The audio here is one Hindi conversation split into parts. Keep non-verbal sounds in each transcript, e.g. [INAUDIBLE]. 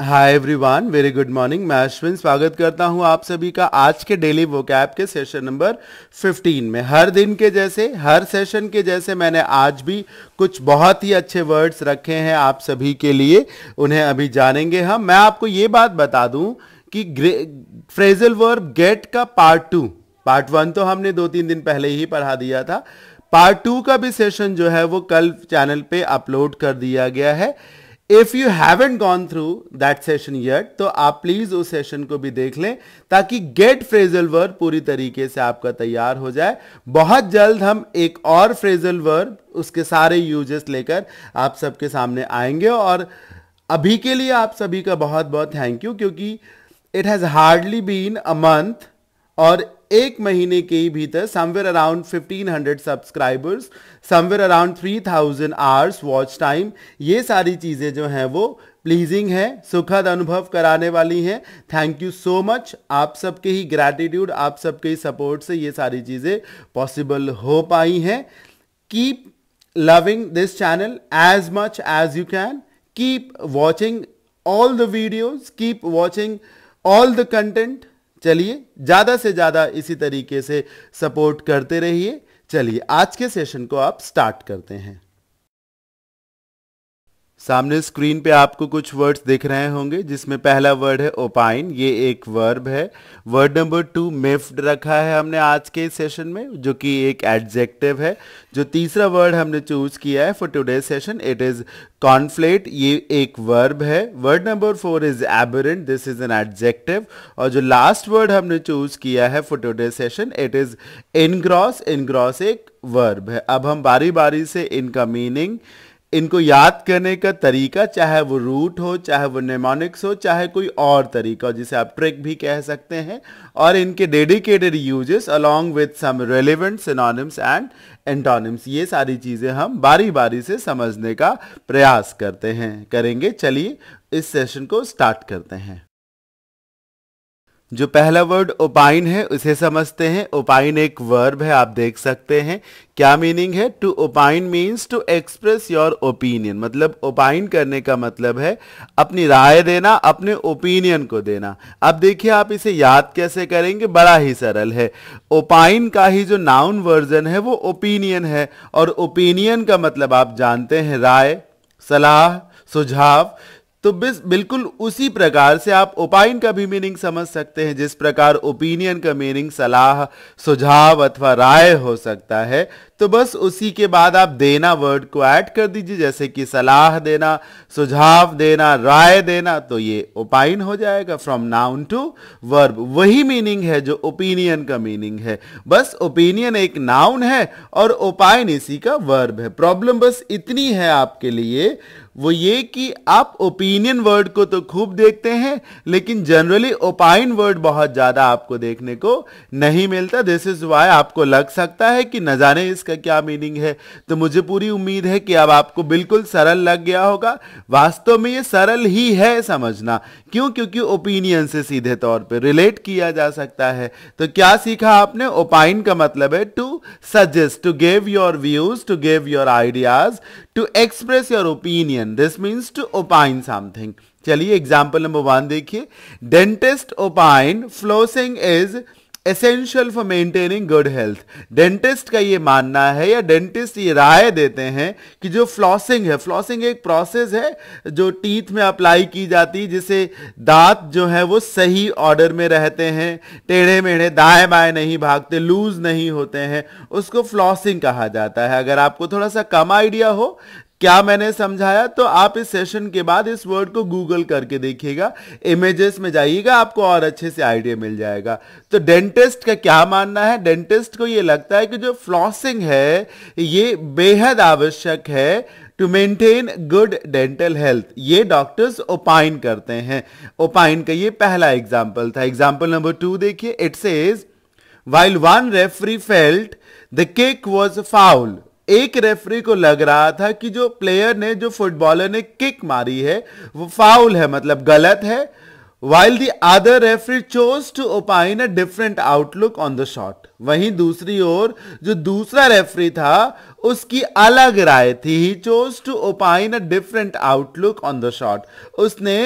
हाय एवरीवन वेरी गुड मॉर्निंग मैं अश्विन स्वागत करता हूं आप सभी का आज के डेली कैप के सेशन नंबर 15 में हर दिन के जैसे हर सेशन के जैसे मैंने आज भी कुछ बहुत ही अच्छे वर्ड्स रखे हैं आप सभी के लिए उन्हें अभी जानेंगे हम मैं आपको ये बात बता दूं कि फ्रेजल वर्ब गेट का पार्ट टू पार्ट वन तो हमने दो तीन दिन पहले ही पढ़ा दिया था पार्ट टू का भी सेशन जो है वो कल चैनल पे अपलोड कर दिया गया है if you haven't gone through that session yet तो आप प्लीज़ उस सेशन को भी देख लें ताकि गेट फ्रेजल वर्ब पूरी तरीके से आपका तैयार हो जाए बहुत जल्द हम एक और फ्रेजल वर्ब उसके सारे यूजेस लेकर आप सबके सामने आएंगे और अभी के लिए आप सभी का बहुत बहुत थैंक यू क्योंकि it has hardly been a month और एक महीने के ही भीतर somewhere around 1500 subscribers somewhere around 3000 hours watch time ये सारी चीज़ें जो हैं वो प्लीजिंग है सुखद अनुभव कराने वाली हैं थैंक यू सो मच आप सबके ही ग्रैटिट्यूड आप सबके ही सपोर्ट से ये सारी चीज़ें पॉसिबल हो पाई हैं keep loving this channel as much as you can keep watching all the videos keep watching all the content चलिए ज़्यादा से ज़्यादा इसी तरीके से सपोर्ट करते रहिए चलिए आज के सेशन को आप स्टार्ट करते हैं सामने स्क्रीन पे आपको कुछ वर्ड्स दिख रहे होंगे जिसमें पहला वर्ड है ओपाइन ये एक वर्ब है वर्ड नंबर टू मेफ्ड रखा है हमने आज के सेशन में जो कि एक एडजेक्टिव है जो तीसरा वर्ड हमने चूज किया है for today session it is conflate ये एक वर्ब है word number four is aberrant this is an adjective और जो लास्ट वर्ड हमने चूज किया है for today session it is engross engross एक वर्ब है अब हम बारी बारी से इनका मीनिंग इनको याद करने का तरीका चाहे वो रूट हो चाहे वो नेमोनिक्स हो चाहे कोई और तरीका हो जिसे आप ट्रिक भी कह सकते हैं और इनके dedicated uses along with some relevant synonyms and antonyms ये सारी चीज़ें हम बारी बारी से समझने का प्रयास करते हैं करेंगे चलिए इस सेशन को स्टार्ट करते हैं जो पहला वर्ड ओपाइन है उसे समझते हैं ओपाइन एक वर्ब है आप देख सकते हैं क्या मीनिंग है to opine means to express your opinion मतलब ओपाइन करने का मतलब है अपनी राय देना अपने ओपिनियन को देना अब देखिए आप इसे याद कैसे करेंगे बड़ा ही सरल है ओपाइन का ही जो नाउन वर्जन है वो ओपिनियन है और ओपिनियन का मतलब आप जानते हैं राय सलाह सुझाव तो बिल्कुल उसी प्रकार से आप ओपाइन का भी मीनिंग समझ सकते हैं जिस प्रकार ओपिनियन का मीनिंग सलाह सुझाव अथवा राय हो सकता है तो बस उसी के बाद आप देना वर्ड को ऐड कर दीजिए जैसे कि सलाह देना सुझाव देना राय देना तो ये ओपाइन हो जाएगा फ्रॉम नाउन टू वर्ब वही मीनिंग है जो ओपिनियन का मीनिंग है बस ओपिनियन एक नाउन है और ओपाइन इसी का वर्ब है प्रॉब्लम बस इतनी है आपके लिए वो ये कि आप ओपिनियन वर्ड को तो खूब देखते हैं लेकिन जनरली ओपाइन वर्ड बहुत ज़्यादा आपको देखने को नहीं मिलता दिस इज़ वाई आपको लग सकता है कि न जाने इसका क्या मीनिंग है तो मुझे पूरी उम्मीद है कि अब आपको बिल्कुल सरल लग गया होगा वास्तव में ये सरल ही है समझना क्यों क्योंकि ओपिनियन से सीधे तौर पर रिलेट किया जा सकता है तो क्या सीखा आपने ओपाइन का मतलब है to suggest to gave your views to gave your ideas to express your opinion opinion this means to opine something चलिए एग्जाम्पल नंबर वन देखिए dentist opine flossing is essential for maintaining good health dentist का ये मानना है या डेंटिस्ट ये राय देते हैं कि जो फ्लॉसिंग है फ्लॉसिंग एक प्रोसेस है जो टीथ में अप्लाई की जाती है जिससे दांत जो है वो सही ऑर्डर में रहते हैं टेढ़े मेढ़े दाएं बाएं नहीं भागते लूज नहीं होते हैं उसको फ्लॉसिंग कहा जाता है अगर आपको थोड़ा सा कम आइडिया हो क्या मैंने समझाया तो आप इस सेशन के बाद इस वर्ड को गूगल करके देखिएगा इमेजेस में जाइएगा आपको और अच्छे से आइडिया मिल जाएगा तो डेंटिस्ट का क्या मानना है डेंटिस्ट को ये लगता है कि जो फ्लॉसिंग है ये बेहद आवश्यक है to maintain good dental health ये डॉक्टर्स ओपाइन करते हैं ओपाइन का ये पहला एग्जाम्पल था एग्जाम्पल नंबर टू देखिए it as while one referee felt the kick was foul एक रेफरी को लग रहा था कि जो प्लेयर ने जो फुटबॉलर ने किक मारी है वो फाउल है मतलब गलत है while the other referee chose to opine a different outlook on the shot वहीं दूसरी ओर जो दूसरा रेफरी था उसकी अलग राय थी he chose to opine a different outlook on the shot उसने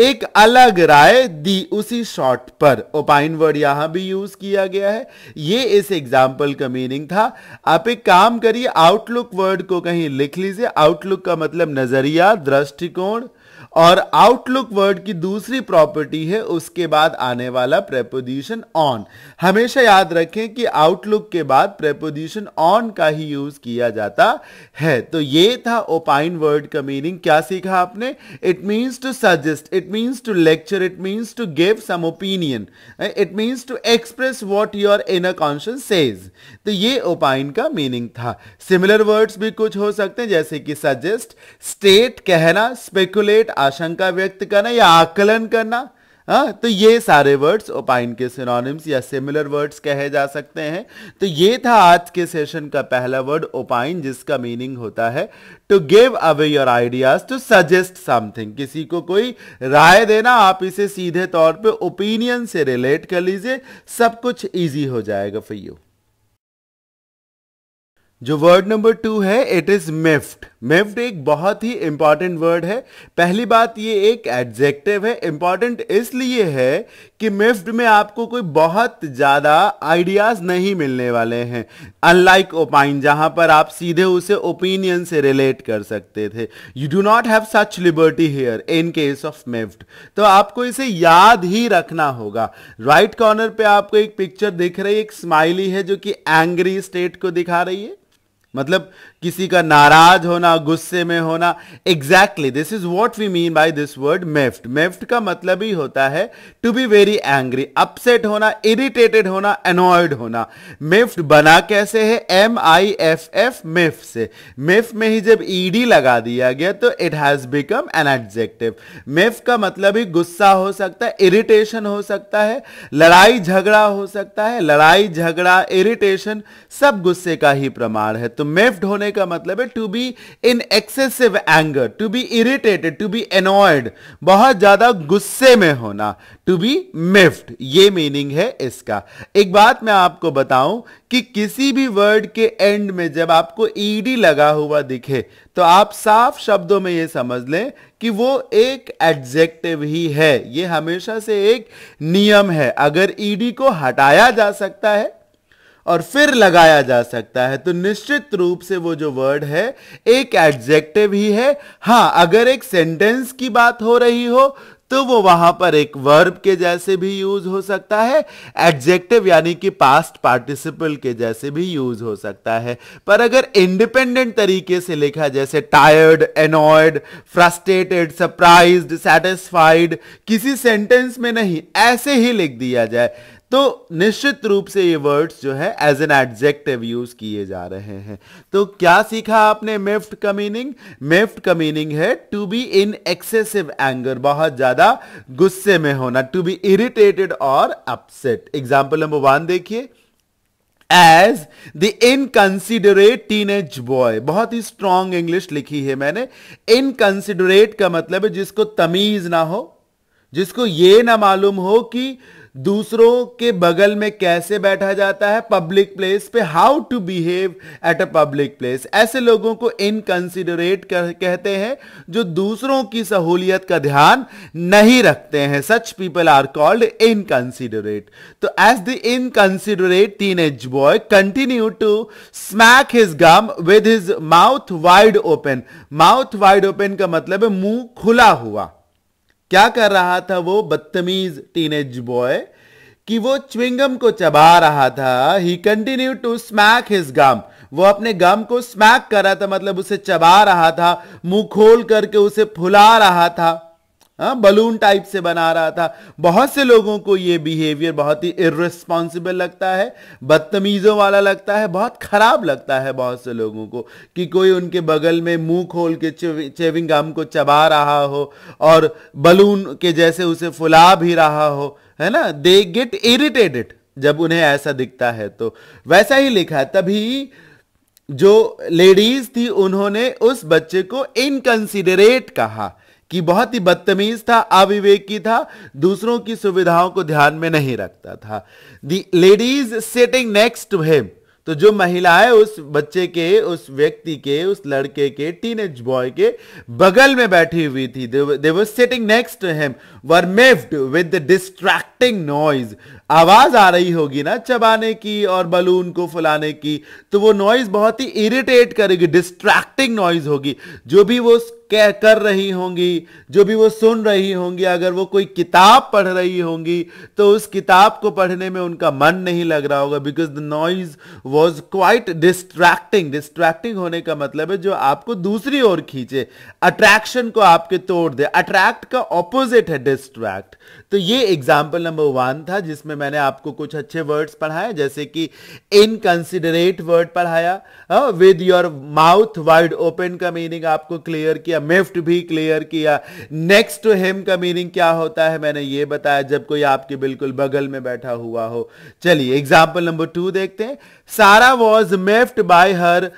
एक अलग राय दी उसी शॉट पर ओपाइन वर्ड यहां भी यूज किया गया है ये इस एग्जाम्पल का मीनिंग था आप एक काम करिए आउटलुक वर्ड को कहीं लिख लीजिए आउटलुक का मतलब नजरिया दृष्टिकोण और आउटलुक वर्ड की दूसरी प्रॉपर्टी है उसके बाद आने वाला प्रेपोजिशन ऑन हमेशा याद रखें कि आउटलुक के बाद प्रेपोजिशन ऑन का ही यूज किया जाता है तो ये था ओपाइन वर्ड का मीनिंग क्या सीखा आपने it means to suggest it means to lecture it means to give some opinion it means to express what your inner conscious says तो ये ओपाइन का मीनिंग था सिमिलर वर्ड्स भी कुछ हो सकते हैं जैसे कि सजेस्ट स्टेट कहना स्पेकुलेट आशंका व्यक्त करना या आकलन करना हाँ तो ये सारे वर्ड्स ओपाइन के सिनोनिम्स या सिमिलर वर्ड्स कहे जा सकते हैं तो ये था आज के सेशन का पहला वर्ड ओपाइन जिसका मीनिंग होता है to give away your ideas to suggest something किसी को कोई राय देना आप इसे सीधे तौर पे ओपिनियन से रिलेट कर लीजिए सब कुछ इजी हो जाएगा फॉर यू जो वर्ड नंबर टू है इट इज मिफ्ट मिफ्ट एक बहुत ही इंपॉर्टेंट वर्ड है पहली बात ये एक एडजेक्टिव है इंपॉर्टेंट इसलिए है कि मिफ्ट में आपको कोई बहुत ज़्यादा आइडियाज़ नहीं मिलने वाले हैं अनलाइक ओपाइन जहां पर आप सीधे उसे ओपिनियन से रिलेट कर सकते थे you do not have such liberty here in case of miffed तो आपको इसे याद ही रखना होगा राइट right कॉर्नर पे आपको एक पिक्चर दिख रही है एक स्माइली है जो कि एंग्री स्टेट को दिखा रही है मतलब किसी का नाराज होना गुस्से में होना exactly this is what we mean by this word miffed miffed का मतलब ही होता है to be very angry upset होना इरिटेटेड होना एनॉयड होना मेफ्ट बना कैसे है M I F F miff से मेफ में ही जब ईडी e लगा दिया गया तो it has become an adjective miff का मतलब ही गुस्सा हो सकता है इरिटेशन हो सकता है लड़ाई झगड़ा हो सकता है लड़ाई झगड़ा इरिटेशन सब गुस्से का ही प्रमाण है तो मेफ्ट होने होने का मतलब है to be in excessive anger to be irritated to be annoyed बहुत ज्यादा गुस्से में होना टू बी मिफ्ट ये मीनिंग है इसका एक बात मैं आपको बताऊं कि किसी भी वर्ड के एंड में जब आपको ईडी लगा हुआ दिखे तो आप साफ शब्दों में यह समझ लें कि वो एक एडजेक्टिव ही है ये हमेशा से एक नियम है अगर ईडी को हटाया जा सकता है और फिर लगाया जा सकता है तो निश्चित रूप से वो जो वर्ड है एक एडजेक्टिव ही है हाँ अगर एक सेंटेंस की बात हो रही हो तो वो वहां पर एक वर्ब के जैसे भी यूज हो सकता है एडजेक्टिव यानी कि पास्ट पार्टिसिपल के जैसे भी यूज हो सकता है पर अगर इंडिपेंडेंट तरीके से लिखा जैसे tired annoyed frustrated surprise satisfied किसी सेंटेंस में नहीं ऐसे ही लिख दिया जाए तो निश्चित रूप से ये वर्ड्स जो है एज एन एडजेक्टिव यूज किए जा रहे हैं तो क्या सीखा आपने मिफ्ट का मीनिंग मिफ्ट का मीनिंग है to be in excessive anger बहुत ज्यादा गुस्से में होना टू बी इरिटेटेड और अपसेट एग्जाम्पल नंबर वन देखिए as the inconsiderate teenage boy बहुत ही स्ट्रांग इंग्लिश लिखी है मैंने इनकंसिडरेट का मतलब है जिसको तमीज ना हो जिसको ये ना मालूम हो कि दूसरों के बगल में कैसे बैठा जाता है पब्लिक प्लेस पे how to behave at a public place ऐसे लोगों को इनकंसिडरेट कहते हैं जो दूसरों की सहूलियत का ध्यान नहीं रखते हैं such people are called inconsiderate तो as the inconsiderate teenage boy continue to smack his gum with his mouth wide open mouth wide open का मतलब है मुंह खुला हुआ क्या कर रहा था वो बदतमीज टीनेज बॉय कि वो च्विंगम को चबा रहा था he continue to smack his gum वो अपने गम को स्मैक कर रहा था मतलब उसे चबा रहा था मुंह खोल करके उसे फुला रहा था हाँ बलून टाइप से बना रहा था बहुत से लोगों को ये बिहेवियर बहुत ही इरेस्पॉन्सिबल लगता है बदतमीज़ों वाला लगता है बहुत ख़राब लगता है बहुत से लोगों को कि कोई उनके बगल में मुंह खोल के चेविंग गम को चबा रहा हो और बलून के जैसे उसे फुला भी रहा हो है ना दे गेट इरिटेटेड जब उन्हें ऐसा दिखता है तो वैसा ही लिखा तभी जो लेडीज थी उन्होंने उस बच्चे को इनकंसिडरेट कहा कि बहुत ही बदतमीज था अविवेकी था दूसरों की सुविधाओं को ध्यान में नहीं रखता था the ladies setting next to him तो जो महिलाएं उस बच्चे के उस व्यक्ति के उस लड़के के टीन एज बॉय के बगल में बैठी हुई थी they were sitting next to him were miffed with distracting noise आवाज आ रही होगी ना चबाने की और बलून को फुलाने की तो वो नॉइज बहुत ही इरिटेट करेगी डिस्ट्रैक्टिंग नॉइज होगी जो भी वो कह कर रही होंगी जो भी वो सुन रही होंगी अगर वो कोई किताब पढ़ रही होंगी तो उस किताब को पढ़ने में उनका मन नहीं लग रहा होगा because the noise was quite distracting distracting होने का मतलब है जो आपको दूसरी ओर खींचे अट्रैक्शन को आपके तोड़ दे अट्रैक्ट का ऑपोजिट है डिस्ट्रैक्ट तो ये एग्जाम्पल नंबर वन था जिसमें मैंने आपको कुछ अच्छे वर्ड्स पढ़ाए जैसे कि इनकन्सिडरेट वर्ड पढ़ाया with your mouth wide open का मीनिंग आपको क्लियर किया मिफ्ट भी क्लियर किया नेक्स्ट टू हिम का मीनिंग क्या होता है मैंने ये बताया जब कोई आपके बिल्कुल बगल में बैठा हुआ हो चलिए एग्जाम्पल नंबर टू देखते हैं Sara was miffed by her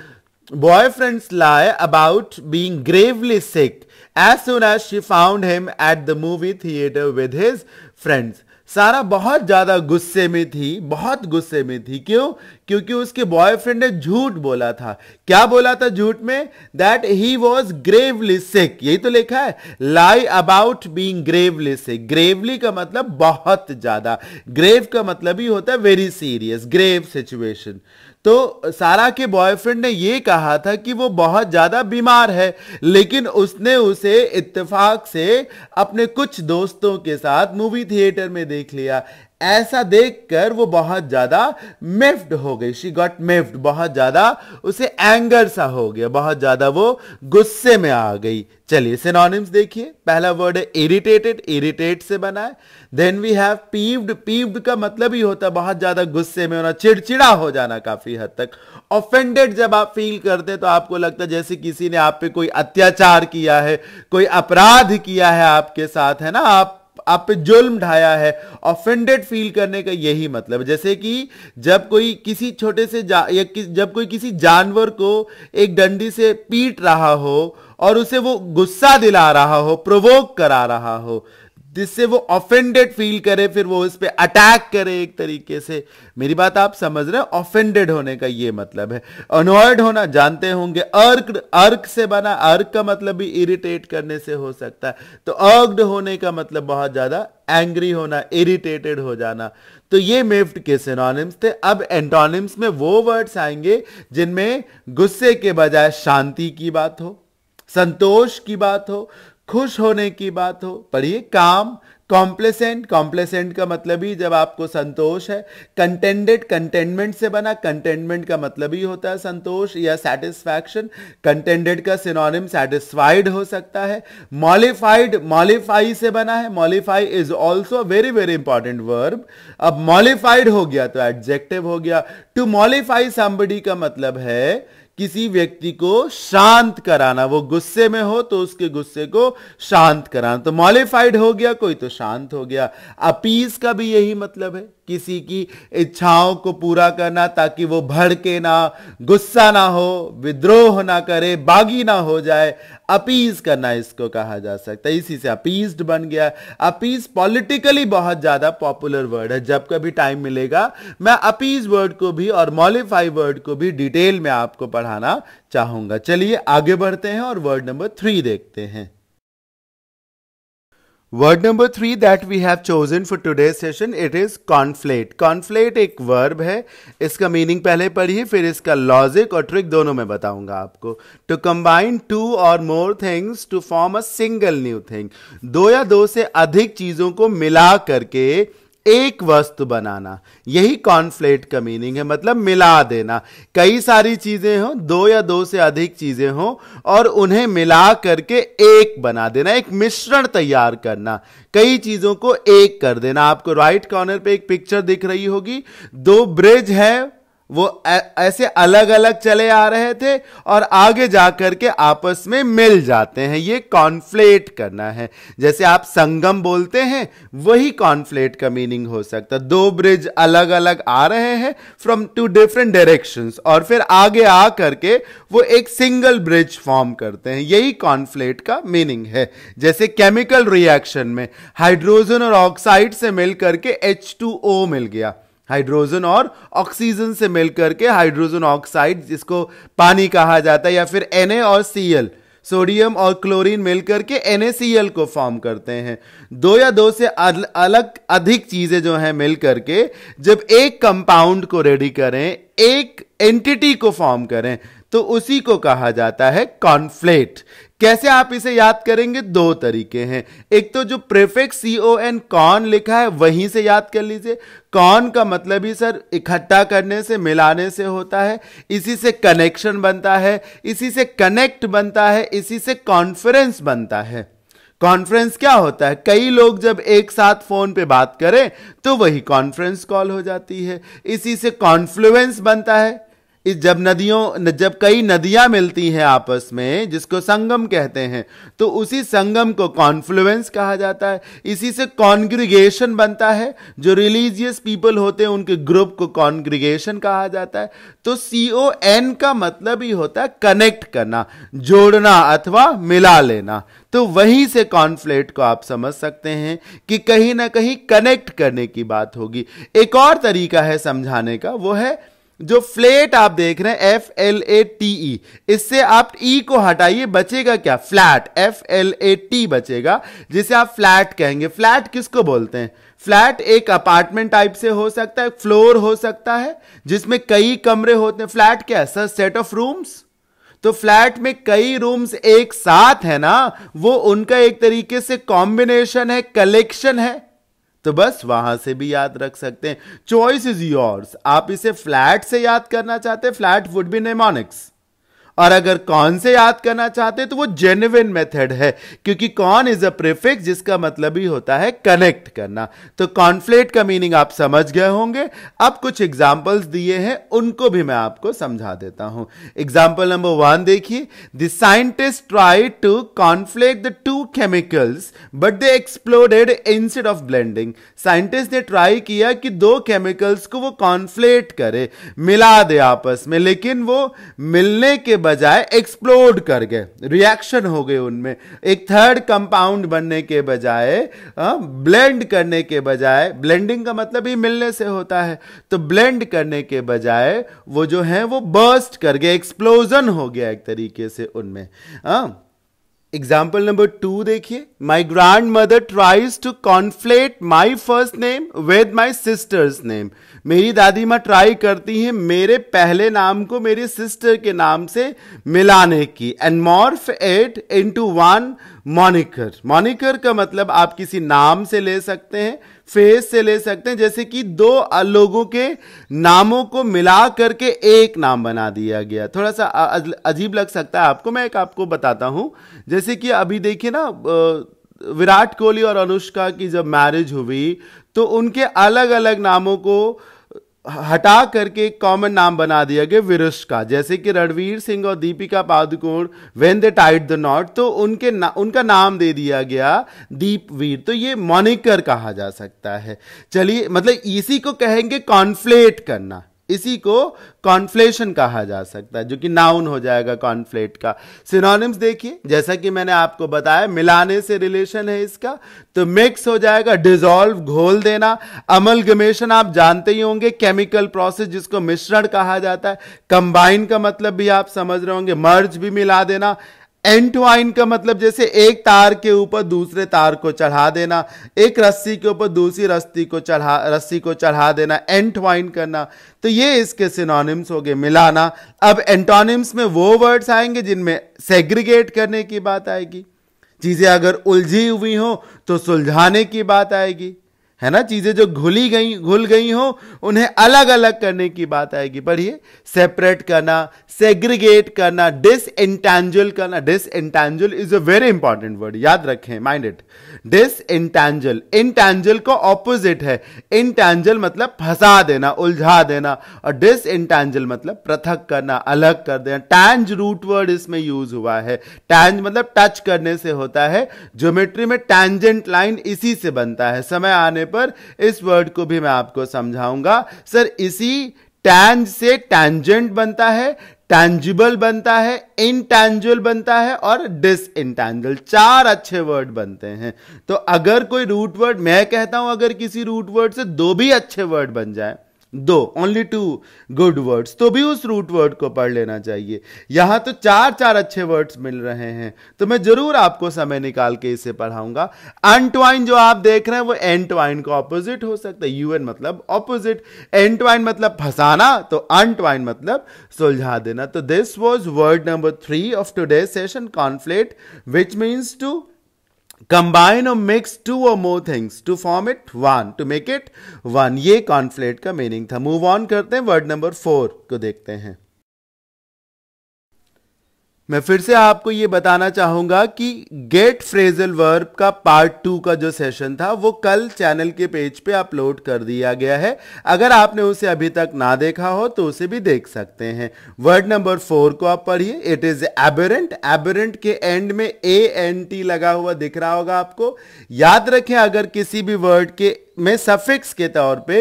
boyfriend's lie about being gravely sick as soon as she found him at the movie theatre with his friends Sara बहुत ज़्यादा गुस्से में थी बहुत गुस्से में थी क्यों क्योंकि उसके बॉयफ्रेंड ने झूठ बोला था क्या बोला था झूठ में that he was gravely sick यही तो लिखा है lie about being gravely sick gravely का मतलब बहुत ज़्यादा ग्रेव का मतलब ही होता है वेरी सीरियस ग्रेव सिचुएशन तो सारा के बॉयफ्रेंड ने ये कहा था कि वो बहुत ज़्यादा बीमार है लेकिन उसने उसे इत्तेफाक से अपने कुछ दोस्तों के साथ मूवी थिएटर में देख लिया ऐसा देखकर वो बहुत ज्यादा मिफ्ड हो गई शी गॉट मिफ्ड बहुत ज्यादा उसे एंगर सा हो गया बहुत ज्यादा वो गुस्से में आ गई चलिए सिनोनिम्स देखिए पहला वर्ड है इरिटेटेड इरिटेट से बना है then we have peeved peeved का मतलब ही होता है बहुत ज्यादा गुस्से में होना चिड़चिड़ा हो जाना काफी हद तक ऑफेंडेड जब आप फील करते हैं तो आपको लगता है जैसे किसी ने आप पे कोई अत्याचार किया है कोई अपराध किया है आपके साथ है ना आप आप पे जुल्म ढाया है ऑफेंडेड फील करने का यही मतलब जैसे कि जब कोई किसी छोटे से जा या कि, जब कोई किसी जानवर को एक डंडी से पीट रहा हो और उसे वो गुस्सा दिला रहा हो प्रोवोक करा रहा हो जिससे वो ऑफेंडेड फील करे फिर वो इस पर अटैक करे एक तरीके से मेरी बात आप समझ रहे हैं ऑफेंडेड होने का ये मतलब है अनॉयड होना जानते होंगे अर्क अर्क से बना अर्क का मतलब भी इरिटेट करने से हो सकता है तो अर्ग्ड होने का मतलब बहुत ज़्यादा एंग्री होना इरिटेटेड हो जाना तो ये मिफ्ट के सिनोनिम्स थे अब एंटोनिम्स में वो वर्ड्स आएंगे जिनमें गुस्से के बजाय शांति की बात हो संतोष की बात हो खुश होने की बात हो पढ़िए काम कॉम्प्लेसेंट कॉम्प्लेसेंट का मतलब ही जब आपको संतोष है कंटेंडेड कंटेनमेंट से बना कंटेनमेंट का मतलब ही होता है संतोष या सेटिस्फैक्शन कंटेंडेड का सिनोनिम सेटिस्फाइड हो सकता है मॉलिफाइड मॉलिफाई से बना है mollify is also very very important verb अब मॉलिफाइड हो गया तो एडजेक्टिव हो गया टू मॉलिफाई समबडी का मतलब है uh, किसी व्यक्ति को शांत कराना वो गुस्से में हो तो उसके गुस्से को शांत कराना तो मॉलिफाइड हो गया कोई तो शांत हो गया अपीस का भी यही मतलब है किसी की इच्छाओं को पूरा करना ताकि वो भड़के ना गुस्सा ना हो विद्रोह ना करे बागी ना हो जाए अपीज करना इसको कहा जा सकता है इसी से अपीज बन गया अपीज पॉलिटिकली बहुत ज्यादा पॉपुलर वर्ड है जब कभी टाइम मिलेगा मैं अपीज वर्ड को भी और मॉलिफाई वर्ड को भी डिटेल में आपको पढ़ाना चाहूंगा चलिए आगे बढ़ते हैं और वर्ड नंबर थ्री देखते हैं word number three that we have chosen for today session it is conflate conflate एक वर्ब है इसका मीनिंग पहले पढ़िए फिर इसका लॉजिक और ट्रिक दोनों में बताऊंगा आपको to combine two or more things to form a single new thing दो या दो से अधिक चीजों को मिला करके एक वस्तु बनाना यही कॉन्फ्लेट का मीनिंग है मतलब मिला देना कई सारी चीजें हो दो या दो से अधिक चीजें हो और उन्हें मिला करके एक बना देना एक मिश्रण तैयार करना कई चीजों को एक कर देना आपको राइट कॉर्नर पे एक पिक्चर दिख रही होगी दो ब्रिज है वो ऐसे अलग अलग चले आ रहे थे और आगे जा कर के आपस में मिल जाते हैं ये कॉन्फ्लेट करना है जैसे आप संगम बोलते हैं वही कॉन्फ्लेट का मीनिंग हो सकता है दो ब्रिज अलग अलग आ रहे हैं फ्रॉम टू डिफरेंट डायरेक्शंस और फिर आगे आ करके वो एक सिंगल ब्रिज फॉर्म करते हैं यही कॉन्फ्लेट का मीनिंग है जैसे केमिकल रिएक्शन में हाइड्रोजन और ऑक्साइड से मिल करके एच मिल गया हाइड्रोजन और ऑक्सीजन से मिलकर के हाइड्रोजन ऑक्साइड जिसको पानी कहा जाता है या फिर एन और सी सोडियम और क्लोरीन मिलकर के एन को फॉर्म करते हैं दो या दो से अलग अधिक चीजें जो हैं मिलकर के जब एक कंपाउंड को रेडी करें एक एंटिटी को फॉर्म करें तो उसी को कहा जाता है कॉन्फ्लेट कैसे आप इसे याद करेंगे दो तरीके हैं एक तो जो प्रेफेक्ट सी ओ एन कॉन लिखा है वहीं से याद कर लीजिए कॉन का मतलब ही सर इकट्ठा करने से मिलाने से होता है इसी से कनेक्शन बनता है इसी से कनेक्ट बनता है इसी से कॉन्फ्रेंस बनता है कॉन्फ्रेंस क्या होता है कई लोग जब एक साथ फोन पे बात करें तो वही कॉन्फ्रेंस कॉल हो जाती है इसी से कॉन्फ्लुएंस बनता है इस जब नदियों जब कई नदियां मिलती हैं आपस में जिसको संगम कहते हैं तो उसी संगम को कॉन्फ्लुएंस कहा जाता है इसी से कॉन्ग्रीगेशन बनता है जो रिलीजियस पीपल होते हैं उनके ग्रुप को कॉन्ग्रीगेशन कहा जाता है तो सी ओ एन का मतलब ही होता है कनेक्ट करना जोड़ना अथवा मिला लेना तो वहीं से कॉन्फ्लेट को आप समझ सकते हैं कि कहीं ना कहीं कनेक्ट करने की बात होगी एक और तरीका है समझाने का वो है जो फ्लेट आप देख रहे हैं F L A T E इससे आप ई e को हटाइए बचेगा क्या flat F L A T बचेगा जिसे आप फ्लैट कहेंगे फ्लैट किसको बोलते हैं फ्लैट एक अपार्टमेंट टाइप से हो सकता है फ्लोर हो सकता है जिसमें कई कमरे होते हैं फ्लैट क्या है सर सेट ऑफ रूम्स तो फ्लैट में कई रूम्स एक साथ है ना वो उनका एक तरीके से कॉम्बिनेशन है कलेक्शन है तो बस वहां से भी याद रख सकते हैं चॉइस इज योर्स आप इसे फ्लैट से याद करना चाहते हैं फ्लैट वुड बी नेमोनिक्स और अगर कौन से याद करना चाहते तो वो जेन्युन मेथड है क्योंकि कौन इज अ प्रिफिक्स जिसका मतलब ही होता है कनेक्ट करना तो कॉन्फ्लेट का मीनिंग आप समझ गए होंगे अब कुछ एग्जाम्पल्स दिए हैं उनको भी मैं आपको समझा देता हूं एग्जाम्पल नंबर वन देखिए the scientist try to conflate the two chemicals but they exploded instead of blending scientist ने ट्राई किया कि दो केमिकल्स को वो कॉन्फ्लेट करे मिला दे आपस में लेकिन वो मिलने के बाद बजाय एक्सप्लोड कर गए रिएक्शन हो गए उनमें एक थर्ड कंपाउंड बनने के बजाय ब्लेंड करने के बजाय ब्लेंडिंग का मतलब ही मिलने से होता है तो ब्लेंड करने के बजाय वो जो है वो बर्स्ट कर गए एक्सप्लोजन हो गया एक तरीके से उनमें एग्जाम्पल नंबर टू देखिए my grandmother tries to conflate my first name with my sister's name मेरी दादी माँ ट्राई करती हैं मेरे पहले नाम को मेरी सिस्टर के नाम से मिलाने की and morph it into one moniker moniker का मतलब आप किसी नाम से ले सकते हैं फेस से ले सकते हैं जैसे कि दो लोगों के नामों को मिला करके एक नाम बना दिया गया थोड़ा सा अजीब लग सकता है आपको मैं एक आपको बताता हूँ जैसे कि अभी देखिए ना विराट कोहली और अनुष्का की जब मैरिज हुई तो उनके अलग अलग नामों को हटा करके एक कॉमन नाम बना दिया गया विरुष्ट का जैसे कि रणवीर सिंह और Deepika Padukone when they tied the knot तो उनके ना, उनका नाम दे दिया गया दीपवीर तो ये मोनिकर कहा जा सकता है चलिए मतलब इसी को कहेंगे कॉन्फ्लेट करना इसी को कॉन्फ्लेशन कहा जा सकता है जो कि नाउन हो जाएगा कॉन्फ्लेट का सिनोनिम्स देखिए जैसा कि मैंने आपको बताया मिलाने से रिलेशन है इसका तो मिक्स हो जाएगा डिजोल्व घोल देना अमलगमेशन आप जानते ही होंगे केमिकल प्रोसेस जिसको मिश्रण कहा जाता है कंबाइन का मतलब भी आप समझ रहे होंगे मर्ज भी मिला देना एंटवाइन का मतलब जैसे एक तार के ऊपर दूसरे तार को चढ़ा देना एक रस्सी के ऊपर दूसरी रस्सी को चढ़ा रस्सी को चढ़ा देना एंटवाइन करना तो ये इसके सिनोनिम्स हो गए मिलाना अब एंटोनिम्स में वो वर्ड्स आएंगे जिनमें सेग्रीगेट करने की बात आएगी चीज़ें अगर उलझी हुई हों तो सुलझाने की बात आएगी है ना चीजें जो घुली गई घुल गई हो उन्हें अलग अलग करने की बात आएगी पढ़िए सेपरेट करना सेग्रीगेट करना डिस इंटेंजुअल करना disentangle is a very important word याद रखें mind it disentangle entangle को ऑपोजिट है इंटेंजुअल मतलब फंसा देना उलझा देना और डिस इंटैंजल मतलब पृथक करना अलग कर देना टैंज रूट वर्ड इसमें यूज हुआ है टैंज मतलब टच करने से होता है ज्योमेट्री में टैंजेंट लाइन इसी से बनता है समय आने पर इस वर्ड को भी मैं आपको समझाऊंगा सर इसी टैंज से टैंजेंट बनता है टैंजिबल बनता है इनटैंजल बनता है और डिस इंटैंजल चार अच्छे वर्ड बनते हैं तो अगर कोई रूट वर्ड मैं कहता हूं अगर किसी रूट वर्ड से दो भी अच्छे वर्ड बन जाए दो ओनली टू गुड वर्ड्स तो भी उस रूट वर्ड को पढ़ लेना चाहिए यहां तो चार चार अच्छे वर्ड्स मिल रहे हैं तो मैं जरूर आपको समय निकाल के इसे पढ़ाऊंगा अंटवाइन जो आप देख रहे हैं वो एंटवाइन का ऑपोजिट हो सकता है यूएन मतलब ऑपोजिट एंटवाइन मतलब फंसाना तो अंटवाइन मतलब सुलझा देना तो this was word number three of today session conflict which means to combine और mix two or more things to form it one to make it one ये कॉन्फ्लेट का मीनिंग था मूव ऑन करते हैं वर्ड नंबर फोर को देखते हैं मैं फिर से आपको ये बताना चाहूंगा कि गेट फ्रेजल वर्ब का पार्ट टू का जो सेशन था वो कल चैनल के पेज पे अपलोड कर दिया गया है अगर आपने उसे अभी तक ना देखा हो तो उसे भी देख सकते हैं वर्ड नंबर फोर को आप पढ़िए इट इज एबरेंट एबरेंट के एंड में ए एन टी लगा हुआ दिख रहा होगा आपको याद रखें अगर किसी भी वर्ड के में सफिक्स के तौर पे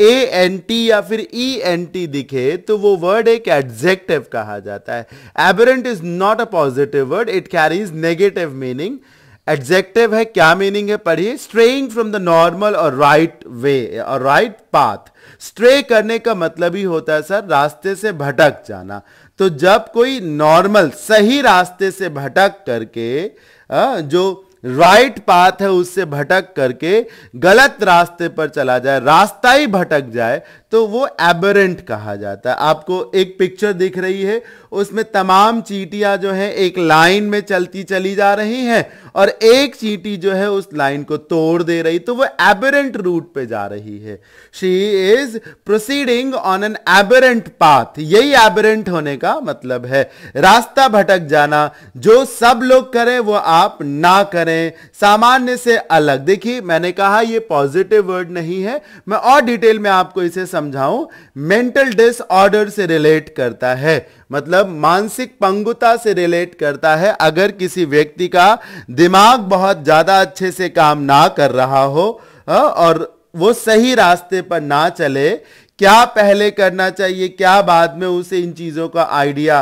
ए एन टी या फिर ई एन टी दिखे तो वो वर्ड एक एडजेक्टिव कहा जाता है aberrant is not a positive word it carries negative meaning adjective है क्या मीनिंग है पढ़िए स्ट्रेइंग फ्रॉम द नॉर्मल और राइट वे और राइट पाथ स्ट्रे करने का मतलब ही होता है सर रास्ते से भटक जाना तो जब कोई नॉर्मल सही रास्ते से भटक करके आ, जो राइट पाथ है उससे भटक करके गलत रास्ते पर चला जाए रास्ता ही भटक जाए तो वो एबरेंट कहा जाता है आपको एक पिक्चर दिख रही है उसमें तमाम चीटियां जो है एक लाइन में चलती चली जा रही हैं और एक चीटी जो है उस लाइन को तोड़ दे रही तो वो एबरेंट रूट पे जा रही है she is proceeding on an aberrant path यही एबरेंट होने का मतलब है रास्ता भटक जाना जो सब लोग करें वो आप ना करें में सामान्य से अलग देखिए मैंने कहा ये पॉजिटिव वर्ड नहीं है मैं और डिटेल में आपको इसे समझाऊं मेंटल डिसऑर्डर से रिलेट करता है मतलब मानसिक पंगुता से रिलेट करता है अगर किसी व्यक्ति का दिमाग बहुत ज्यादा अच्छे से काम ना कर रहा हो और वो सही रास्ते पर ना चले क्या पहले करना चाहिए क्या बाद में उसे इन चीज़ों का आइडिया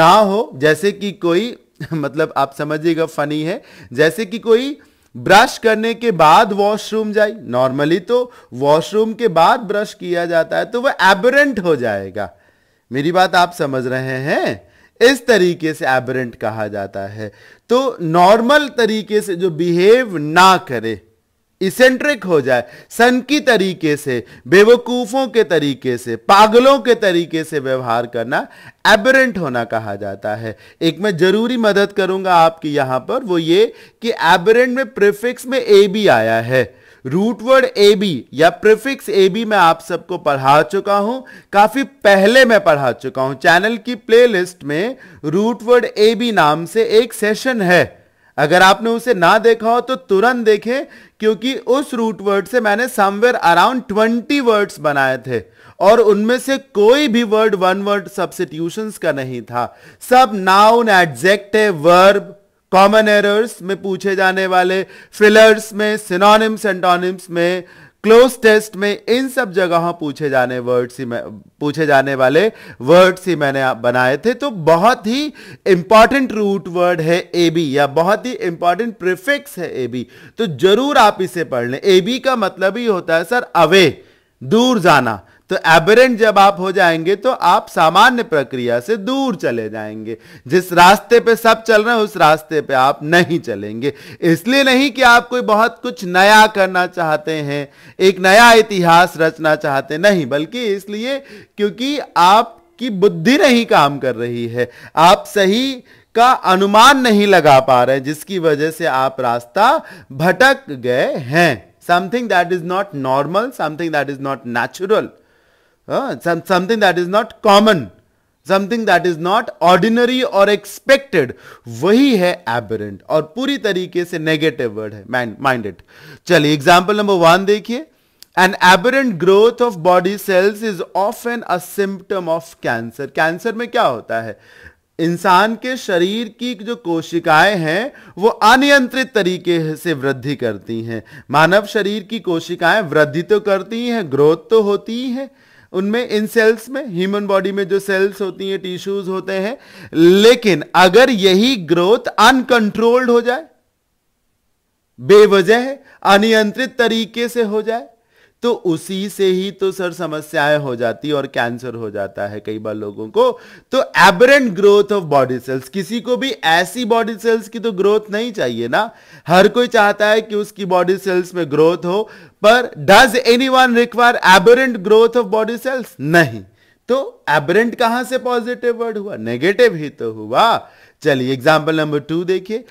ना हो जैसे कि कोई [LAUGHS] मतलब आप समझिएगा फनी है जैसे कि कोई ब्रश करने के बाद वॉशरूम जाए नॉर्मली तो वॉशरूम के बाद ब्रश किया जाता है तो वह एबरेंट हो जाएगा मेरी बात आप समझ रहे हैं इस तरीके से एबरेंट कहा जाता है तो नॉर्मल तरीके से जो बिहेव ना करे इसेंट्रिक हो जाए सन की तरीके से बेवकूफ़ों के तरीके से पागलों के तरीके से व्यवहार करना एबरेंट होना कहा जाता है एक मैं ज़रूरी मदद करूंगा आपकी यहां पर वो ये कि एबरेंट में प्रिफिक्स में ए भी आया है रूटवर्ड ए बी या प्रिफिक्स ए बी मैं आप सबको पढ़ा चुका हूं काफी पहले मैं पढ़ा चुका हूं चैनल की प्लेलिस्ट में रूटवर्ड ए बी नाम से एक सेशन है अगर आपने उसे ना देखा हो तो तुरंत देखें क्योंकि उस रूट वर्ड से मैंने समवेयर अराउंड ट्वेंटी वर्ड्स बनाए थे और उनमें से कोई भी वर्ड वन वर्ड सब्सिट्यूशन का नहीं था सब noun adjective verb common errors में पूछे जाने वाले फिलर्स में सिनोनिम्स एंटोनिम्स में क्लोज टेस्ट में इन सब जगहों पूछे जाने वर्ड्स ही पूछे जाने वाले वर्ड्स ही मैंने आप बनाए थे तो बहुत ही इंपॉर्टेंट रूट वर्ड है ए बी या बहुत ही इंपॉर्टेंट प्रिफिक्स है ए बी तो जरूर आप इसे पढ़ लें ए बी का मतलब ही होता है सर अवे दूर जाना तो एबरेंट जब आप हो जाएंगे तो आप सामान्य प्रक्रिया से दूर चले जाएंगे जिस रास्ते पे सब चल रहे हैं उस रास्ते पे आप नहीं चलेंगे इसलिए नहीं कि आप कोई बहुत कुछ नया करना चाहते हैं एक नया इतिहास रचना चाहते नहीं बल्कि इसलिए क्योंकि आपकी बुद्धि नहीं काम कर रही है आप सही का अनुमान नहीं लगा पा रहे जिसकी वजह से आप रास्ता भटक गए हैं something that is not normal something that is not natural uh, some, something that is not common something that is not ordinary और एक्सपेक्टेड वही है एबरेंट और पूरी तरीके से नेगेटिव वर्ड है माइंड इट चलिए एग्जाम्पल नंबर वन देखिए an aberrant growth of body cells is often a symptom of cancer cancer में क्या होता है इंसान के शरीर की जो कोशिकाएं हैं वो अनियंत्रित तरीके से वृद्धि करती हैं मानव शरीर की कोशिकाएं वृद्धि तो करती हैं ग्रोथ तो होती ही है उनमें इन सेल्स में ह्यूमन बॉडी में जो सेल्स होती हैं टिश्यूज होते हैं लेकिन अगर यही ग्रोथ अनकंट्रोल्ड हो जाए बेवजह अनियंत्रित तरीके से हो जाए तो उसी से ही तो सर समस्याएं हो जाती और कैंसर हो जाता है कई बार लोगों को तो aberrant growth of body cells किसी को भी ऐसी बॉडी सेल्स की तो ग्रोथ नहीं चाहिए ना हर कोई चाहता है कि उसकी बॉडी सेल्स में ग्रोथ हो पर does any one require aberrant growth of body cells नहीं तो एबरेंट कहां से पॉजिटिव वर्ड हुआ नेगेटिव ही तो हुआ चलिए एग्जाम्पल नंबर टू देखिए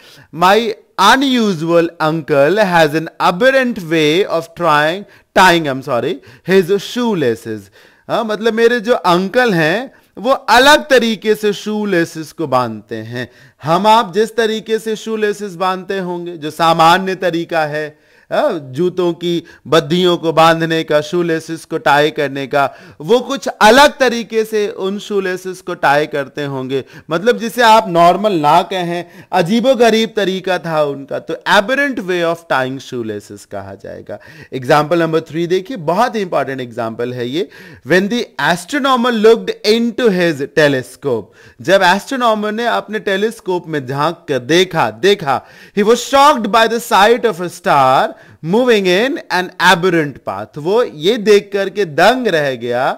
माई unusual uncle has an aberrant way of trying tying I'm sorry his shoelaces ha uh, matlab mere jo uncle hain वो अलग तरीके से शू लेसिस को बांधते हैं हम आप जिस तरीके से शू लेसिस बांधते होंगे जो सामान्य तरीका है हाँ, जूतों की बद्दियों को बांधने का शू लेसिस को टाई करने का वो कुछ अलग तरीके से उन शूलेसिस को टाई करते होंगे मतलब जिसे आप नॉर्मल ना कहें अजीबो गरीब तरीका था उनका तो aberrant way of tying shoelaces कहा जाएगा एग्जाम्पल नंबर थ्री देखिए बहुत इंपॉर्टेंट एग्जाम्पल है ये when the astronomer looked into his telescope जब एस्ट्रोनॉमर ने अपने टेलीस्कोप में झांक कर देखा देखा ही वो shocked by the sight of a star moving in an aberrant path वो ये देख करके दंग रह गया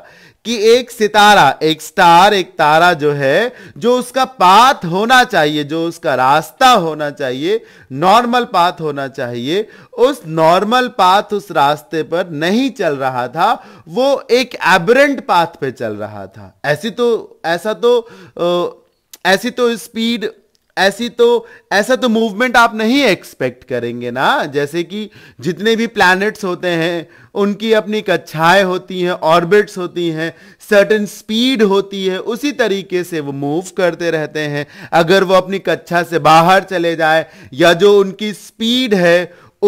कि एक सितारा एक स्टार एक तारा जो है जो उसका पाथ होना चाहिए जो उसका रास्ता होना चाहिए नॉर्मल पाथ होना चाहिए उस नॉर्मल पाथ उस रास्ते पर नहीं चल रहा था वो एक एबरेंट पाथ पे चल रहा था ऐसी तो ऐसा तो ऐसी तो स्पीड ऐसी तो ऐसा तो मूवमेंट आप नहीं एक्सपेक्ट करेंगे ना जैसे कि जितने भी प्लैनेट्स होते हैं उनकी अपनी कक्षाएं होती हैं ऑर्बिट्स होती हैं सर्टन स्पीड होती है उसी तरीके से वो मूव करते रहते हैं अगर वो अपनी कक्षा से बाहर चले जाए या जो उनकी स्पीड है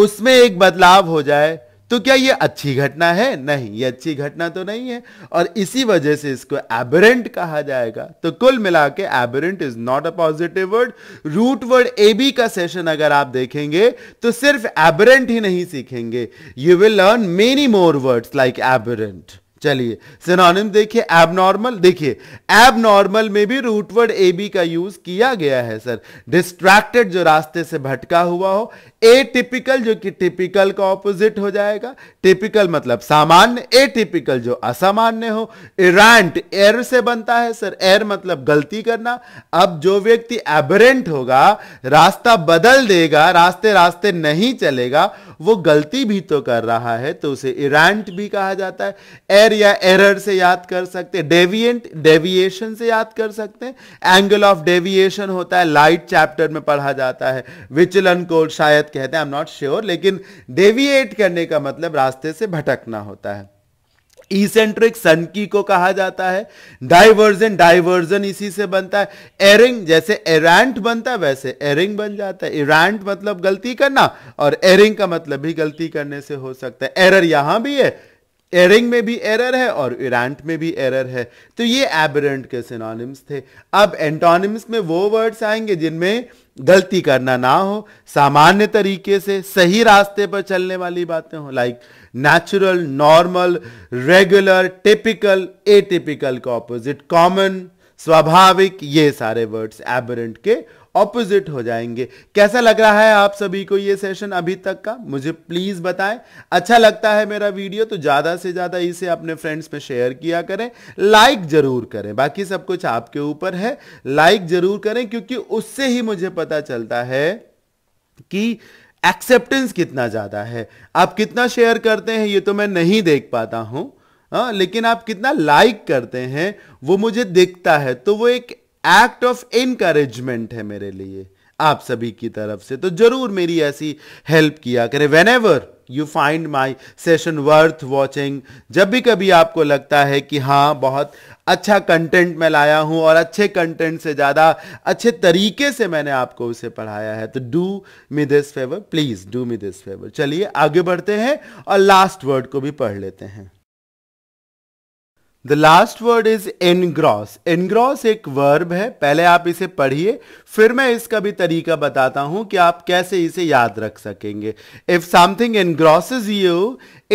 उसमें एक बदलाव हो जाए तो क्या ये अच्छी घटना है नहीं ये अच्छी घटना तो नहीं है और इसी वजह से इसको एबरेंट कहा जाएगा तो कुल मिला के aberrant is not a positive word root word A B का सेशन अगर आप देखेंगे तो सिर्फ एबरेंट ही नहीं सीखेंगे you will learn many more words like aberrant चलिए सिनोनिम देखिए एबनॉर्मल देखिए एबनॉर्मल में भी रूटवर्ड ए बी का यूज किया गया है सर डिस्ट्रैक्टेड जो रास्ते से भटका हुआ हो ए टिपिकल जो कि टिपिकल का ऑपोजिट हो जाएगा टिपिकल मतलब सामान्य ए टिपिकल जो असामान्य हो इरांट एयर से बनता है सर एयर मतलब गलती करना अब जो व्यक्ति एबरेंट होगा रास्ता बदल देगा रास्ते रास्ते नहीं चलेगा वो गलती भी तो कर रहा है तो उसे इरांट भी कहा जाता है एयर या एरर से याद कर सकते डेवियंट डेविएशन से याद कर सकते हैं एंगल ऑफ डेविएशन होता है लाइट चैप्टर में पढ़ा जाता है विचलन को शायद शायद कहते हैं आई एम नॉट श्योर लेकिन डेविएट करने का मतलब रास्ते से भटकना होता है ईसेंट्रिक सनकी को कहा जाता है डाइवर्जन डाइवर्जन इसी से बनता है एरिंग जैसे एरेंट बनता है वैसे एरिंग बन जाता है एरेंट मतलब गलती करना और एरिंग का मतलब भी गलती करने से हो सकता है एरर यहां भी है एरिंग में भी एरर है और इरांट में भी एरर है तो ये एबरेंट के सिनोनिम्स थे अब एंटोनिम्स में वो वर्ड्स आएंगे जिनमें गलती करना ना हो सामान्य तरीके से सही रास्ते पर चलने वाली बातें हो like natural normal regular typical atypical का ऑपोजिट कॉमन स्वाभाविक ये सारे वर्ड्स एबरेंट के ऑपोजिट हो जाएंगे कैसा लग रहा है आप सभी को ये सेशन अभी तक का मुझे प्लीज बताएं अच्छा लगता है मेरा वीडियो तो ज्यादा से ज्यादा इसे अपने फ्रेंड्स में शेयर किया करें लाइक जरूर करें बाकी सब कुछ आपके ऊपर है लाइक जरूर करें क्योंकि उससे ही मुझे पता चलता है कि एक्सेप्टेंस कितना ज़्यादा है आप कितना शेयर करते हैं ये तो मैं नहीं देख पाता हूं आ, हाँ, लेकिन आप कितना लाइक करते हैं वो मुझे दिखता है तो वो एक एक्ट ऑफ इनकरेजमेंट है मेरे लिए आप सभी की तरफ से तो जरूर मेरी ऐसी हेल्प किया करें whenever you find my session worth watching जब भी कभी आपको लगता है कि हाँ बहुत अच्छा कंटेंट मैं लाया हूँ और अच्छे कंटेंट से ज़्यादा अच्छे तरीके से मैंने आपको उसे पढ़ाया है तो do me this favour please do me this favour चलिए आगे बढ़ते हैं और लास्ट वर्ड को भी पढ़ लेते हैं the last word is engross engross एक वर्ब है पहले आप इसे पढ़िए फिर मैं इसका भी तरीका बताता हूं कि आप कैसे इसे याद रख सकेंगे if something engrosses you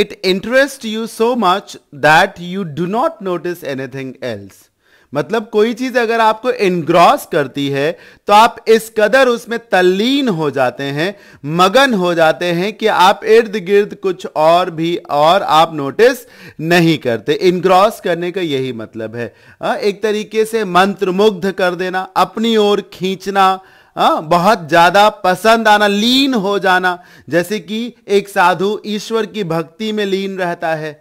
it interest you so much that you do not notice anything else मतलब कोई चीज अगर आपको इनग्रॉस करती है तो आप इस कदर उसमें तल्लीन हो जाते हैं मगन हो जाते हैं कि आप इर्द गिर्द कुछ और भी और आप नोटिस नहीं करते इनग्रॉस करने का यही मतलब है आ, एक तरीके से मंत्र मुग्ध कर देना अपनी ओर खींचना आ, बहुत ज़्यादा पसंद आना लीन हो जाना जैसे कि एक साधु ईश्वर की भक्ति में लीन रहता है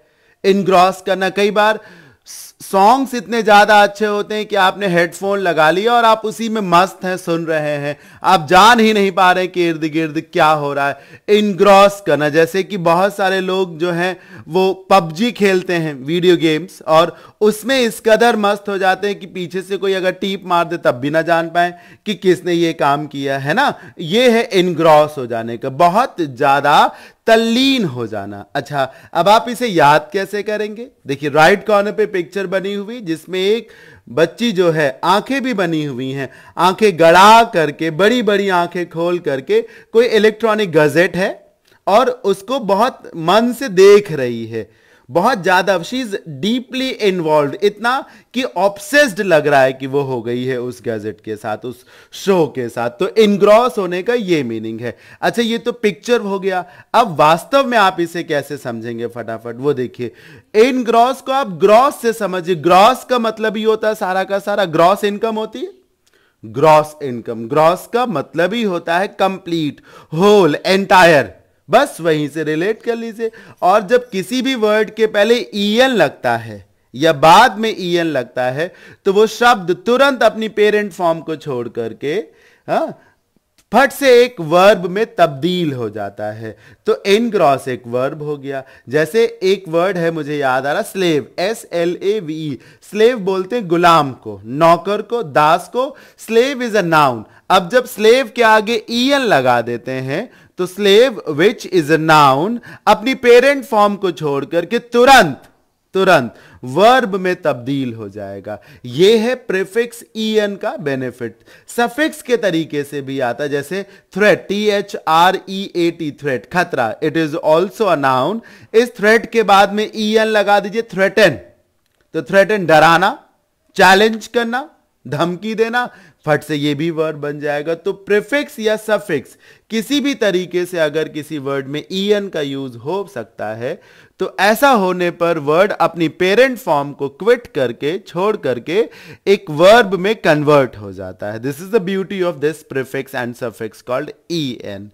इनग्रॉस करना कई बार सॉन्ग्स इतने ज़्यादा अच्छे होते हैं कि आपने हेडफोन लगा लिया और आप उसी में मस्त हैं सुन रहे हैं आप जान ही नहीं पा रहे कि इर्द गिर्द क्या हो रहा है इनग्रॉस करना जैसे कि बहुत सारे लोग जो हैं वो पबजी खेलते हैं वीडियो गेम्स और उसमें इस कदर मस्त हो जाते हैं कि पीछे से कोई अगर टीप मार दे तब भी ना जान पाए कि किसने ये काम किया है ना ये है इनग्रॉस हो जाने का बहुत ज़्यादा तल्लीन हो जाना अच्छा अब आप इसे याद कैसे करेंगे देखिए राइट कॉर्नर पे पिक्चर बनी हुई जिसमें एक बच्ची जो है आंखें भी बनी हुई हैं आंखें गड़ा करके बड़ी बड़ी आंखें खोल करके कोई इलेक्ट्रॉनिक गजेट है और उसको बहुत मन से देख रही है बहुत ज्यादा शी इज डीपली इन्वॉल्व इतना कि ऑप्सेस्ड लग रहा है कि वो हो गई है उस गैजेट के साथ उस शो के साथ तो इनग्रॉस होने का ये मीनिंग है अच्छा ये तो पिक्चर हो गया अब वास्तव में आप इसे कैसे समझेंगे फटाफट वो देखिए इनग्रॉस को आप ग्रॉस से समझिए ग्रॉस का मतलब ही होता है सारा का सारा ग्रॉस इनकम होती है ग्रॉस इनकम ग्रॉस का मतलब ही होता है कंप्लीट होल एंटायर बस वहीं से रिलेट कर लीजिए और जब किसी भी वर्ड के पहले ई लगता है या बाद में ई लगता है तो वो शब्द तुरंत अपनी पेरेंट फॉर्म को छोड़ करके हाँ, फट से एक वर्ब में तब्दील हो जाता है तो इन क्रॉस एक वर्ब हो गया जैसे एक वर्ड है मुझे याद आ रहा slave S L A V slave बोलते हैं गुलाम को नौकर को दास को स्लेव इज अ नाउन अब जब स्लेव के आगे ई एन लगा देते हैं तो slave which is a noun अपनी पेरेंट फॉर्म को छोड़कर के तुरंत तुरंत वर्ब में तब्दील हो जाएगा यह है प्रिफिक्स ई एन का बेनिफिट सफिक्स के तरीके से भी आता जैसे threat T H R E A T threat खतरा it is also a noun इस थ्रेट के बाद में ई एन लगा दीजिए थ्रेटन तो थ्रेटन डराना चैलेंज करना धमकी देना फट से ये भी वर्ड बन जाएगा तो प्रिफिक्स या सफिक्स किसी भी तरीके से अगर किसी वर्ड में ई एन का यूज हो सकता है तो ऐसा होने पर वर्ड अपनी पेरेंट फॉर्म को क्विट करके छोड़ करके एक वर्ब में कन्वर्ट हो जाता है this is the beauty of this prefix and suffix called E N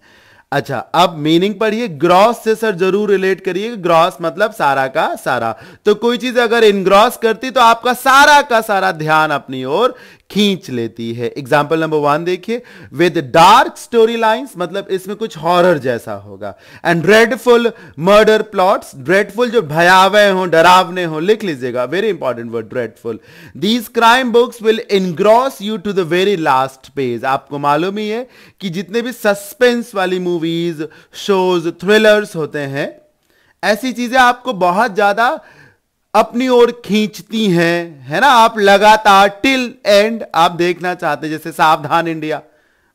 अच्छा अब मीनिंग पढ़िए ग्रॉस से सर जरूर रिलेट करिए ग्रॉस मतलब सारा का सारा तो कोई चीज अगर इनग्रॉस करती तो आपका सारा का सारा ध्यान अपनी ओर खींच लेती है एग्जाम्पल नंबर वन देखिए विद डार्क स्टोरी लाइंस मतलब इसमें कुछ हॉरर जैसा होगा and dreadful murder plots dreadful जो भयावह हो डरावने हो लिख लीजिएगा very important word dreadful these crime books will engross you to the very last page आपको मालूम ही है कि जितने भी सस्पेंस वाली मूवीज शोज थ्रिलर्स होते हैं ऐसी चीजें आपको बहुत ज्यादा अपनी ओर खींचती हैं है ना आप लगातार टिल एंड आप देखना चाहते हैं जैसे सावधान इंडिया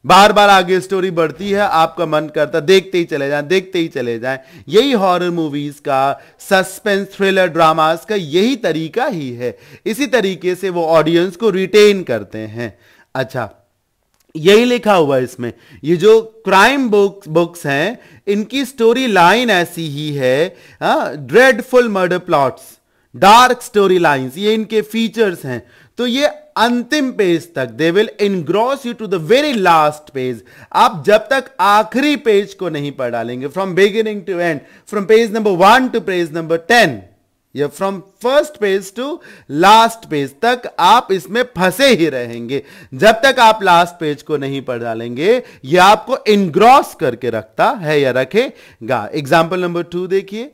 बार बार आगे स्टोरी बढ़ती है आपका मन करता देखते ही चले जाएं देखते ही चले जाएं यही हॉरर मूवीज का सस्पेंस थ्रिलर ड्रामास का यही तरीका ही है इसी तरीके से वो ऑडियंस को रिटेन करते हैं अच्छा यही लिखा हुआ है इसमें ये जो क्राइम बुक्स बुक्स हैं इनकी स्टोरी लाइन ऐसी ही है dreadful murder plots dark story line ये इनके फीचर्स हैं तो ये अंतिम पेज तक they will engross you to the very last page आप जब तक आखिरी पेज को नहीं पढ़ डालेंगे from beginning to end from page number one to page number ten या from first page to last page तक आप इसमें फंसे ही रहेंगे जब तक आप लास्ट पेज को नहीं पढ़ डालेंगे यह आपको इनग्रॉस करके रखता है या रखेगा एग्जाम्पल नंबर टू देखिए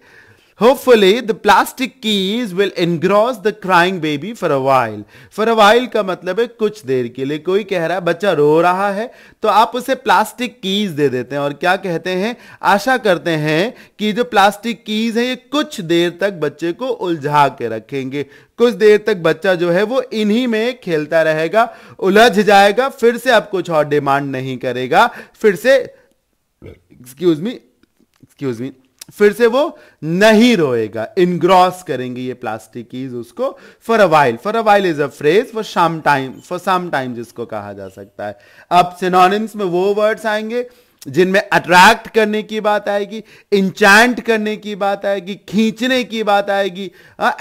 hopefully the plastic keys will engross the crying baby for a while for a while का मतलब है कुछ देर के लिए कोई कह रहा है बच्चा रो रहा है तो आप उसे प्लास्टिक कीज दे देते हैं और क्या कहते हैं आशा करते हैं कि जो प्लास्टिक कीज है ये कुछ देर तक बच्चे को उलझा के रखेंगे कुछ देर तक बच्चा जो है वो इन्हीं में खेलता रहेगा उलझ जाएगा फिर से आप कुछ और डिमांड नहीं करेगा फिर say excuse me excuse me फिर से वो नहीं रोएगा इनग्रॉस करेंगे ये प्लास्टिक उसको for a while for a while is a phrase for some time for some time जिसको कहा जा सकता है अब सिनोनिम्स में वो वर्ड्स आएंगे जिनमें अट्रैक्ट करने की बात आएगी इंचैंट करने की बात आएगी खींचने की बात आएगी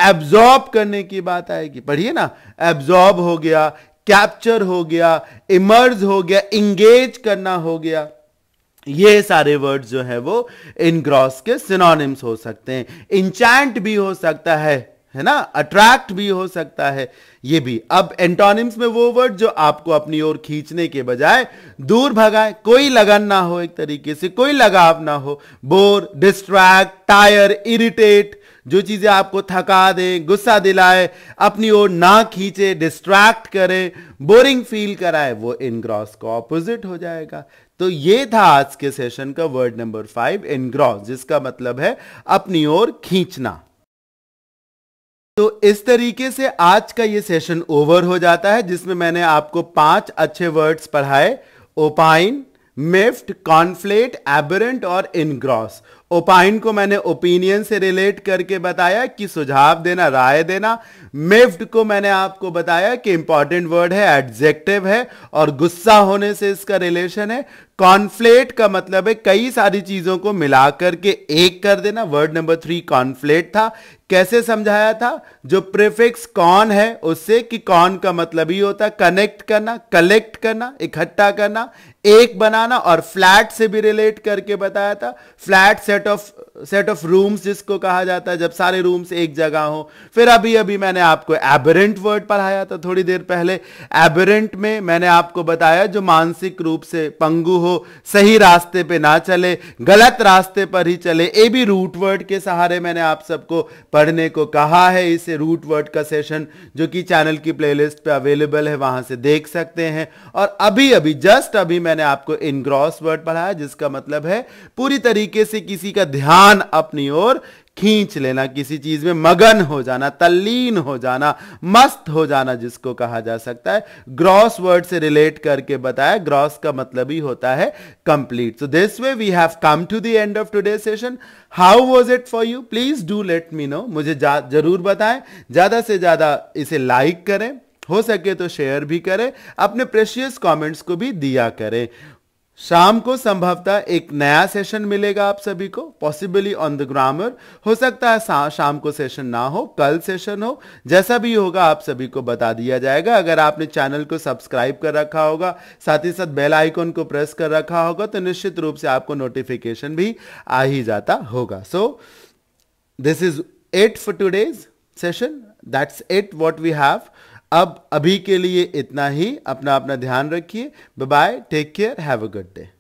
एब्जॉर्ब करने की बात आएगी पढ़िए ना एब्जॉर्ब हो गया कैप्चर हो गया इमर्ज हो गया इंगेज करना हो गया ये सारे वर्ड जो है वो इनग्रॉस के सिनोनिम्स हो सकते हैं इंचैंट भी हो सकता है है ना अट्रैक्ट भी हो सकता है ये भी अब एंटोनिम्स में वो वर्ड जो आपको अपनी ओर खींचने के बजाय दूर भगाए कोई लगन ना हो एक तरीके से कोई लगाव ना हो बोर डिस्ट्रैक्ट टायर इरिटेट जो चीजें आपको थका दे गुस्सा दिलाए अपनी ओर ना खींचे डिस्ट्रैक्ट करे बोरिंग फील कराए वो इनग्रॉस का ऑपोजिट हो जाएगा तो ये था आज के सेशन का वर्ड नंबर फाइव एनग्रॉस जिसका मतलब है अपनी ओर खींचना तो इस तरीके से आज का ये सेशन ओवर हो जाता है जिसमें मैंने आपको पांच अच्छे वर्ड्स पढ़ाए ओपाइन मिफ्ट कॉन्फ्लेट एबरेंट और इनग्रॉस ओपाइन को मैंने ओपिनियन से रिलेट करके बताया कि सुझाव देना राय देना मेफ्ट को मैंने आपको बताया कि इंपॉर्टेंट वर्ड है एडजेक्टिव है और गुस्सा होने से इसका रिलेशन है कॉन्फ्लेट का मतलब है कई सारी चीजों को मिला करके एक कर देना वर्ड नंबर थ्री कॉन्फ्लेट था कैसे समझाया था जो प्रिफिक्स कॉन है उससे कि कॉन का मतलब ही होता कनेक्ट करना कलेक्ट करना इकट्ठा करना एक बनाना और फ्लैट से भी रिलेट करके बताया था flat set of set of rooms जिसको कहा जाता है जब सारे रूम्स एक जगह हो फिर अभी अभी मैंने आपको एबरेंट वर्ड पढ़ाया था थोड़ी देर पहले एबरेंट में मैंने आपको बताया जो मानसिक रूप से पंगु हो सही रास्ते पे ना चले गलत रास्ते पर ही चले ए भी रूट वर्ड के सहारे मैंने आप सबको पढ़ने को कहा है इसे रूट वर्ड का सेशन जो कि चैनल की प्लेलिस्ट पे अवेलेबल है वहां से देख सकते हैं और अभी अभी जस्ट अभी मैंने आपको इनग्रॉस वर्ड पढ़ाया जिसका मतलब है पूरी तरीके से किसी का ध्यान अपनी ओर खींच लेना किसी चीज में मगन हो जाना तल्लीन हो जाना मस्त हो जाना जिसको कहा जा सकता है ग्रॉस वर्ड से रिलेट करके बताया ग्रॉस का मतलब ही होता है complete so this way we have come to the end of today session how was it for you please do let me know मुझे जरूर बताएं ज्यादा से ज्यादा इसे लाइक करें हो सके तो शेयर भी करें अपने प्रेशियस कमेंट्स को भी दिया करें शाम को संभवतः एक नया सेशन मिलेगा आप सभी को पॉसिबली ऑन द ग्रामर हो सकता है शाम को सेशन ना हो कल सेशन हो जैसा भी होगा आप सभी को बता दिया जाएगा अगर आपने चैनल को सब्सक्राइब कर रखा होगा साथ ही साथ बेल आइकॉन को प्रेस कर रखा होगा तो निश्चित रूप से आपको नोटिफिकेशन भी आ ही जाता होगा so this is it for today's session that's it what we have अब अभी के लिए इतना ही अपना अपना ध्यान रखिए bye take care have a good day